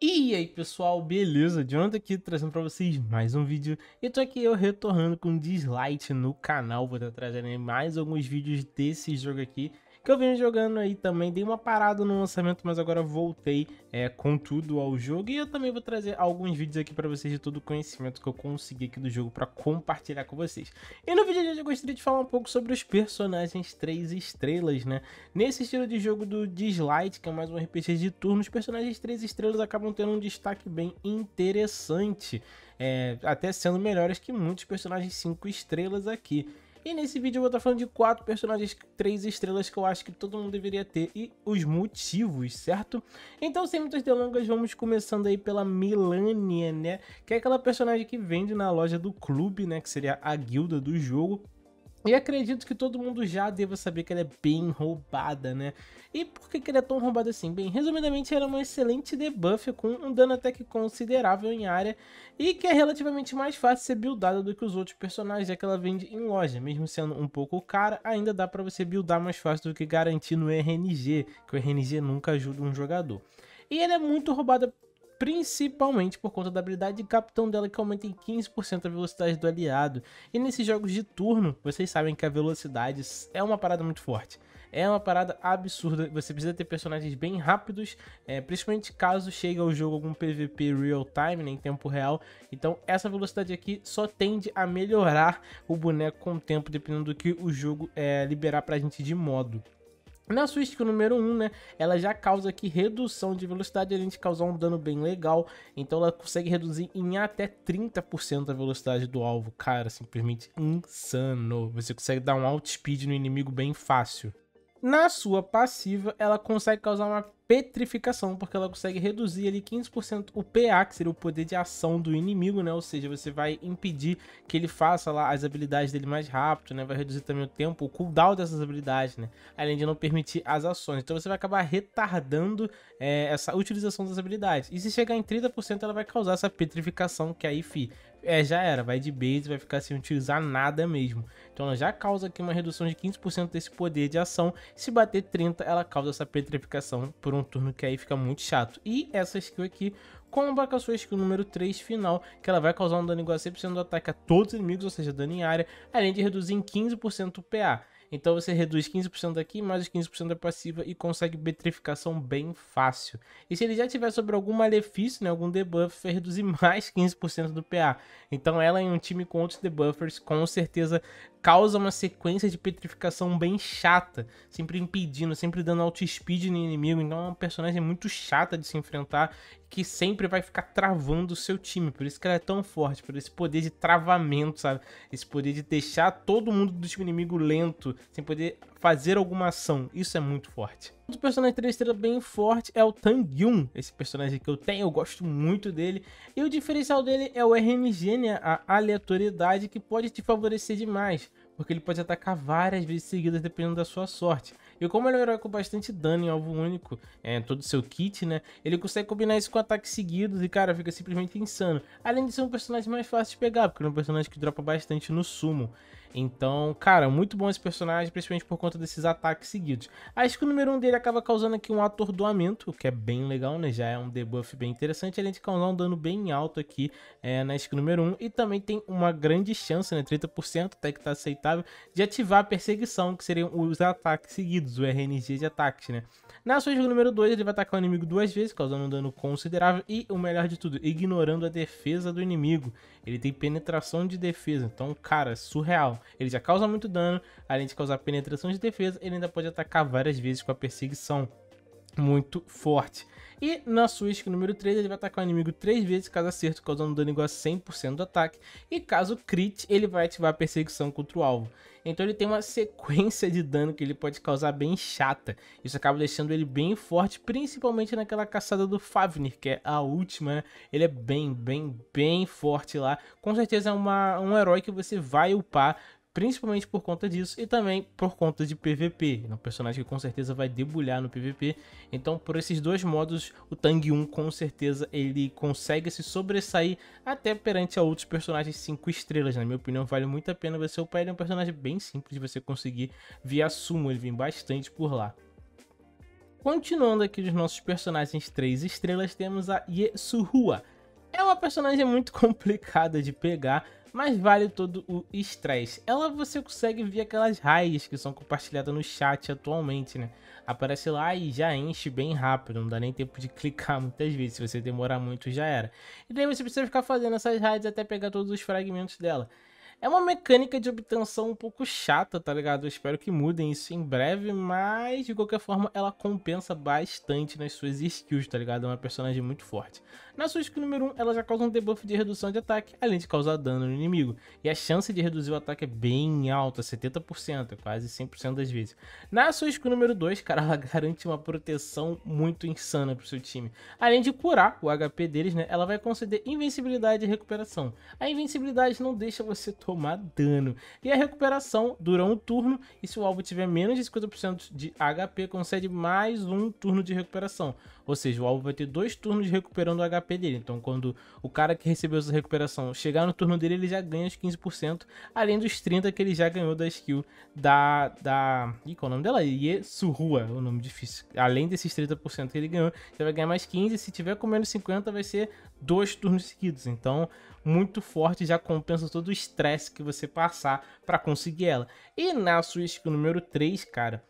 E aí pessoal, beleza? Jonathan aqui trazendo para vocês mais um vídeo. E tô aqui eu retornando com um dislike no canal, vou estar trazendo né, mais alguns vídeos desse jogo aqui que eu venho jogando aí também. Dei uma parada no lançamento, mas agora voltei é, com tudo ao jogo. E eu também vou trazer alguns vídeos aqui para vocês de todo o conhecimento que eu consegui aqui do jogo para compartilhar com vocês. E no vídeo de hoje eu gostaria de falar um pouco sobre os personagens 3 estrelas, né? Nesse estilo de jogo do Dislike, que é mais um RPG de turno, os personagens 3 estrelas acabam tendo um destaque bem interessante. É, até sendo melhores que muitos personagens 5 estrelas aqui. E nesse vídeo eu vou estar tá falando de quatro personagens três estrelas que eu acho que todo mundo deveria ter e os motivos, certo? Então, sem muitas delongas, vamos começando aí pela Melania, né? Que é aquela personagem que vende na loja do clube, né? Que seria a guilda do jogo. E acredito que todo mundo já deva saber que ela é bem roubada, né? E por que, que ela é tão roubada assim? Bem, resumidamente, ela é uma excelente debuff com um dano até que considerável em área e que é relativamente mais fácil ser buildada do que os outros personagens, já que ela vende em loja. Mesmo sendo um pouco cara, ainda dá para você buildar mais fácil do que garantir no RNG, que o RNG nunca ajuda um jogador. E ela é muito roubada principalmente por conta da habilidade de capitão dela que aumenta em 15% a velocidade do aliado. E nesses jogos de turno, vocês sabem que a velocidade é uma parada muito forte. É uma parada absurda, você precisa ter personagens bem rápidos, é, principalmente caso chegue ao jogo algum PVP real time, né, em tempo real. Então essa velocidade aqui só tende a melhorar o boneco com o tempo, dependendo do que o jogo é, liberar pra gente de modo. Na Switch número 1, né, ela já causa aqui redução de velocidade, a gente causar um dano bem legal, então ela consegue reduzir em até 30% a velocidade do alvo, cara, simplesmente insano, você consegue dar um outspeed no inimigo bem fácil. Na sua passiva, ela consegue causar uma petrificação, porque ela consegue reduzir ali 15% o PA, que seria o poder de ação do inimigo, né? Ou seja, você vai impedir que ele faça lá as habilidades dele mais rápido, né? Vai reduzir também o tempo, o cooldown dessas habilidades, né? Além de não permitir as ações. Então você vai acabar retardando é, essa utilização das habilidades. E se chegar em 30%, ela vai causar essa petrificação, que aí, fi, é, já era, vai de base, vai ficar sem utilizar nada mesmo. Então ela já causa aqui uma redução de 15% desse poder de ação. Se bater 30, ela causa essa petrificação por um um turno que aí fica muito chato. E essa skill aqui comba com a sua skill número 3 final, que ela vai causar um dano igual a 100% do ataque a todos os inimigos, ou seja, dano em área, além de reduzir em 15% o PA. Então você reduz 15% daqui, mais os 15% da passiva e consegue betrificação bem fácil. E se ele já tiver sobre algum malefício, né, algum debuff, vai reduzir mais 15% do PA. Então ela em um time com outros debuffers com certeza causa uma sequência de petrificação bem chata, sempre impedindo, sempre dando auto speed no inimigo. Então é uma personagem muito chata de se enfrentar, que sempre vai ficar travando o seu time. Por isso que ela é tão forte, por esse poder de travamento, sabe? Esse poder de deixar todo mundo do time inimigo lento, sem poder fazer alguma ação. Isso é muito forte. Outro personagem 3 estrelas bem forte é o Tang Yun, esse personagem que eu tenho, eu gosto muito dele. E o diferencial dele é o RNG, né, a aleatoriedade que pode te favorecer demais, porque ele pode atacar várias vezes seguidas dependendo da sua sorte. E como ele é um herói com bastante dano em alvo único, é, todo o seu kit, né? Ele consegue combinar isso com ataques seguidos e, cara, fica simplesmente insano. Além de ser um personagem mais fácil de pegar, porque ele é um personagem que dropa bastante no sumo. Então, cara, muito bom esse personagem, principalmente por conta desses ataques seguidos. Acho que o número 1 um dele acaba causando aqui um atordoamento, o que é bem legal, né? Já é um debuff bem interessante, além de causar um dano bem alto aqui é, na skill número 1. Um, e também tem uma grande chance, né? 30% até que tá aceitável, de ativar a perseguição, que seriam os ataques seguidos, o RNG de ataques, né? Na sua skill número 2, ele vai atacar o inimigo duas vezes, causando um dano considerável e, o melhor de tudo, ignorando a defesa do inimigo. Ele tem penetração de defesa, então, cara, surreal. Ele já causa muito dano, além de causar penetração de defesa, ele ainda pode atacar várias vezes com a perseguição muito forte. E na sua é número 3, ele vai atacar o inimigo 3 vezes caso acerto, causando dano igual a 100% do ataque. E caso crit, ele vai ativar a perseguição contra o alvo. Então ele tem uma sequência de dano que ele pode causar bem chata. Isso acaba deixando ele bem forte, principalmente naquela caçada do Favnir, que é a última, né? Ele é bem, bem, bem forte lá. Com certeza é uma, um herói que você vai upar principalmente por conta disso e também por conta de PVP. É um personagem que com certeza vai debulhar no PVP. Então, por esses dois modos, o Tang 1 com certeza ele consegue se sobressair até perante a outros personagens 5 estrelas. Na minha opinião, vale muito a pena você upar ele. É um personagem bem simples de você conseguir via sumo, ele vem bastante por lá. Continuando aqui dos nossos personagens 3 estrelas, temos a Ye Suhua. É uma personagem muito complicada de pegar, mas vale todo o estresse. Ela você consegue ver aquelas raias que são compartilhadas no chat atualmente, né? Aparece lá e já enche bem rápido, não dá nem tempo de clicar muitas vezes, se você demorar muito já era. E daí você precisa ficar fazendo essas raids até pegar todos os fragmentos dela. É uma mecânica de obtenção um pouco chata, tá ligado? Eu espero que mudem isso em breve, mas de qualquer forma ela compensa bastante nas suas skills, tá ligado? É uma personagem muito forte. Na sua skill número 1, ela já causa um debuff de redução de ataque, além de causar dano no inimigo. E a chance de reduzir o ataque é bem alta, 70%, quase 100% das vezes. Na sua skill número 2, cara, ela garante uma proteção muito insana pro seu time. Além de curar o HP deles, né, ela vai conceder invencibilidade e recuperação. A invencibilidade não deixa você tomar dano. E a recuperação dura um turno, e se o alvo tiver menos de 50% de HP, concede mais um turno de recuperação. Ou seja, o alvo vai ter dois turnos recuperando o HP dele. Então, quando o cara que recebeu essa recuperação chegar no turno dele, ele já ganha os 15%, além dos 30% que ele já ganhou da skill da. da... Ih, qual é o nome dela? Ye Surua, é o nome difícil. Além desses 30% que ele ganhou, você vai ganhar mais 15%. Se tiver com menos 50%, vai ser dois turnos seguidos. Então, muito forte, já compensa todo o estresse que você passar para conseguir ela. E na Switch número 3, cara,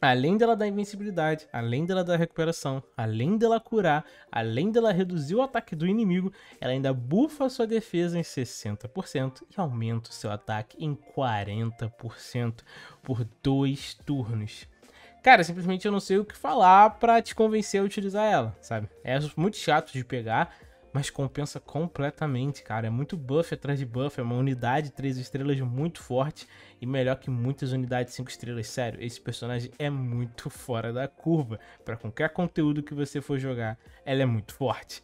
além dela dar invencibilidade, além dela dar recuperação, além dela curar, além dela reduzir o ataque do inimigo, ela ainda bufa sua defesa em 60% e aumenta o seu ataque em 40% por dois turnos. Cara, simplesmente eu não sei o que falar para te convencer a utilizar ela, sabe? É muito chato de pegar, mas compensa completamente, cara. É muito buff atrás de buff, é uma unidade 3 estrelas muito forte e melhor que muitas unidades 5 estrelas. Sério, esse personagem é muito fora da curva. Para qualquer conteúdo que você for jogar, ela é muito forte.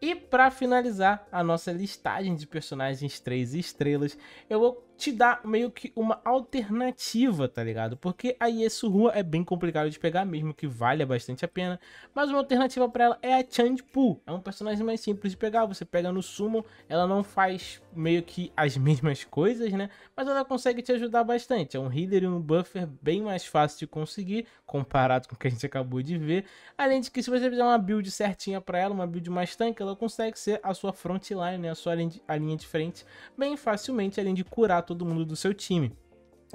E para finalizar a nossa listagem de personagens 3 estrelas, eu vou te dá meio que uma alternativa, tá ligado? Porque a Yesu Rua é bem complicado de pegar mesmo, que vale bastante a pena. Mas uma alternativa para ela é a Changpu. É um personagem mais simples de pegar, você pega no sumo, ela não faz meio que as mesmas coisas, né? Mas ela consegue te ajudar bastante. É um healer e um buffer bem mais fácil de conseguir, comparado com o que a gente acabou de ver. Além de que se você fizer uma build certinha para ela, uma build mais tanque, ela consegue ser a sua frontline, né? A sua linha de frente, bem facilmente, além de curar todo mundo do seu time.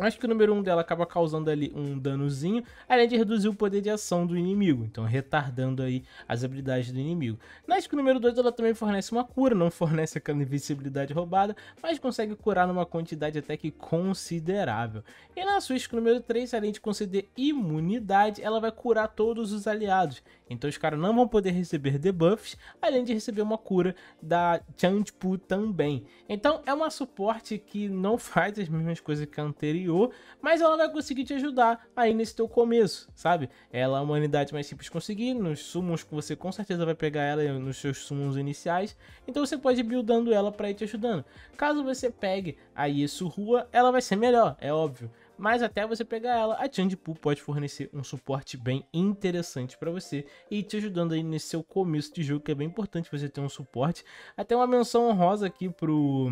Acho que o número 1 um dela acaba causando ali um danozinho, além de reduzir o poder de ação do inimigo, então retardando aí as habilidades do inimigo. Acho que o número 2 ela também fornece uma cura, não fornece aquela invisibilidade roubada, mas consegue curar numa quantidade até que considerável. E na o número 3, além de conceder imunidade, ela vai curar todos os aliados, então os caras não vão poder receber debuffs, além de receber uma cura da Changpu também. Então é uma suporte que não faz as mesmas coisas que a anterior, superior, mas ela vai conseguir te ajudar aí nesse teu começo, sabe? Ela é uma unidade mais simples de conseguir, nos sumos que você com certeza vai pegar ela nos seus sumos iniciais, então você pode ir buildando ela para ir te ajudando. Caso você pegue a Yesu Rua, ela vai ser melhor, é óbvio, mas até você pegar ela, a Chandipu pode fornecer um suporte bem interessante para você e te ajudando aí nesse seu começo de jogo, que é bem importante você ter um suporte. Até uma menção honrosa aqui pro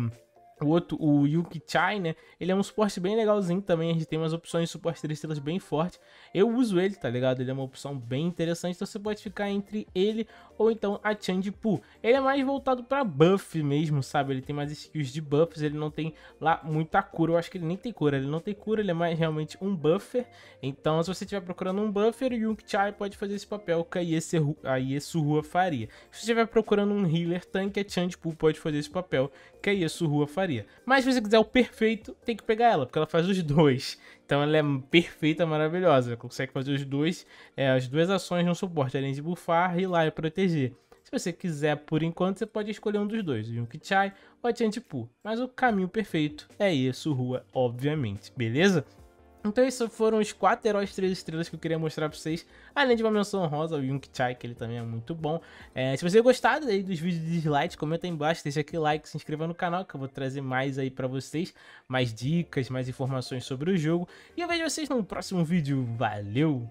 o outro, o Yuki Chai, né? Ele é um suporte bem legalzinho também. A gente tem umas opções de suporte 3 estrelas bem forte. Eu uso ele, tá ligado? Ele é uma opção bem interessante. Então você pode ficar entre ele ou então a Change Pu. Ele é mais voltado pra buff mesmo, sabe? Ele tem mais skills de buffs. Ele não tem lá muita cura. Eu acho que ele nem tem cura. Ele não tem cura. Ele é mais realmente um buffer. Então se você estiver procurando um buffer, o Yuki Chai pode fazer esse papel que a, Iese, faria. Se você estiver procurando um healer tanque, a Change Pu pode fazer esse papel que a Iesurua faria gostaria. Mas se você quiser o perfeito, tem que pegar ela, porque ela faz os dois. Então ela é perfeita, maravilhosa. consegue fazer os dois, é, as duas ações no suporte, além de bufar, rilar e proteger. Se você quiser, por enquanto, você pode escolher um dos dois, o Yunkichai ou a Chantipu. Mas o caminho perfeito é isso, rua, obviamente, beleza? Então esses foram os quatro heróis três estrelas que eu queria mostrar pra vocês. Além de uma menção rosa, o Yunk Chai, que ele também é muito bom. É, se você gostar aí dos vídeos de slides, comenta aí embaixo, deixa aquele like, se inscreva no canal, que eu vou trazer mais aí pra vocês. Mais dicas, mais informações sobre o jogo. E eu vejo vocês no próximo vídeo. Valeu!